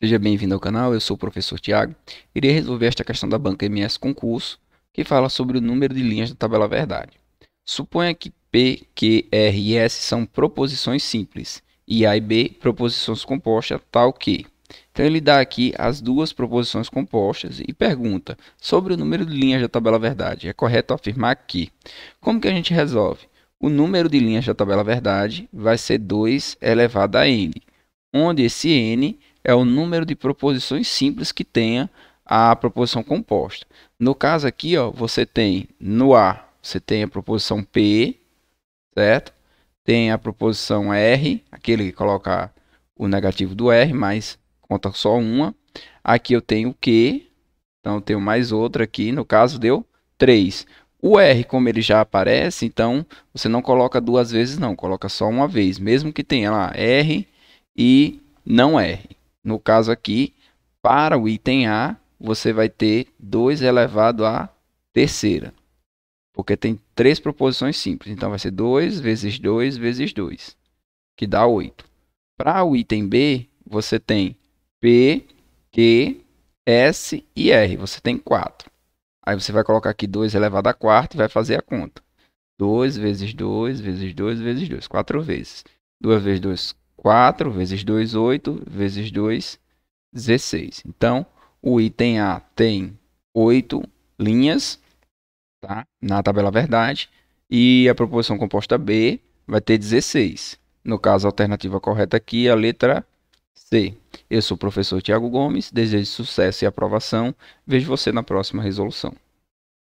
Seja bem-vindo ao canal, eu sou o professor Tiago. Irei resolver esta questão da banca MS Concurso, que fala sobre o número de linhas da tabela verdade. Suponha que P, Q, R e S são proposições simples e A e B proposições compostas tal que. Então ele dá aqui as duas proposições compostas e pergunta sobre o número de linhas da tabela verdade. É correto afirmar que. Como que a gente resolve? O número de linhas da tabela verdade vai ser 2 elevado a n, onde esse n é o número de proposições simples que tenha a proposição composta. No caso aqui, ó, você tem no A, você tem a proposição P, certo? Tem a proposição R, aquele que coloca o negativo do R, mas conta só uma. Aqui eu tenho o Q, então eu tenho mais outra aqui, no caso deu 3. O R, como ele já aparece, então você não coloca duas vezes não, coloca só uma vez, mesmo que tenha lá R e não R. No caso aqui, para o item A, você vai ter 2 elevado à terceira. Porque tem três proposições simples. Então, vai ser 2 vezes 2 vezes 2, que dá 8. Para o item B, você tem P, Q, S e R. Você tem 4. Aí você vai colocar aqui 2 elevado à quarta e vai fazer a conta. 2 vezes 2 vezes 2 vezes 2, 4 vezes. 2 vezes 2, 4. 4 vezes 2, 8, vezes 2, 16. Então, o item A tem 8 linhas tá? na tabela verdade e a proposição composta B vai ter 16. No caso, a alternativa correta aqui é a letra C. Eu sou o professor Tiago Gomes, desejo sucesso e aprovação. Vejo você na próxima resolução.